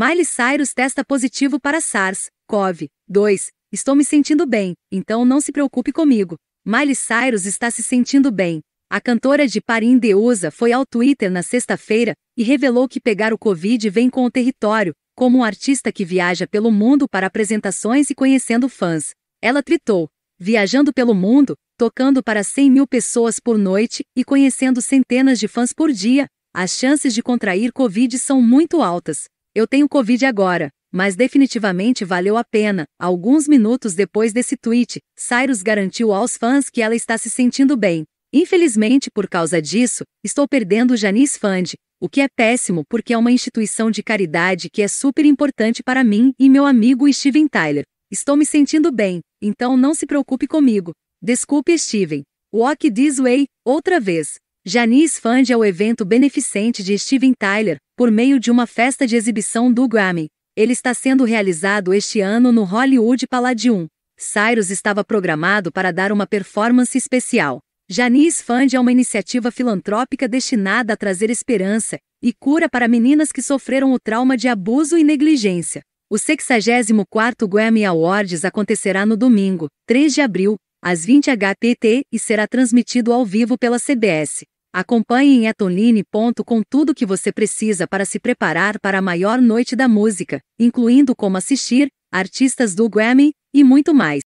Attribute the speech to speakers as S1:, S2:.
S1: Miley Cyrus testa positivo para SARS-CoV-2. Estou me sentindo bem, então não se preocupe comigo. Miley Cyrus está se sentindo bem. A cantora de Parim Deusa foi ao Twitter na sexta-feira e revelou que pegar o Covid vem com o território, como um artista que viaja pelo mundo para apresentações e conhecendo fãs. Ela tritou, viajando pelo mundo, tocando para 100 mil pessoas por noite e conhecendo centenas de fãs por dia, as chances de contrair Covid são muito altas. Eu tenho Covid agora, mas definitivamente valeu a pena. Alguns minutos depois desse tweet, Cyrus garantiu aos fãs que ela está se sentindo bem. Infelizmente, por causa disso, estou perdendo o Janice Fund, o que é péssimo porque é uma instituição de caridade que é super importante para mim e meu amigo Steven Tyler. Estou me sentindo bem, então não se preocupe comigo. Desculpe, Steven. Walk this way, outra vez. Janice Fund é o evento beneficente de Steven Tyler, por meio de uma festa de exibição do Grammy. Ele está sendo realizado este ano no Hollywood Palladium. Cyrus estava programado para dar uma performance especial. Janice Fund é uma iniciativa filantrópica destinada a trazer esperança e cura para meninas que sofreram o trauma de abuso e negligência. O 64º Grammy Awards acontecerá no domingo, 3 de abril, às 20 HPT e será transmitido ao vivo pela CBS. Acompanhe em Atoline. tudo tudo que você precisa para se preparar para a maior noite da música, incluindo como assistir, artistas do Grammy e muito mais.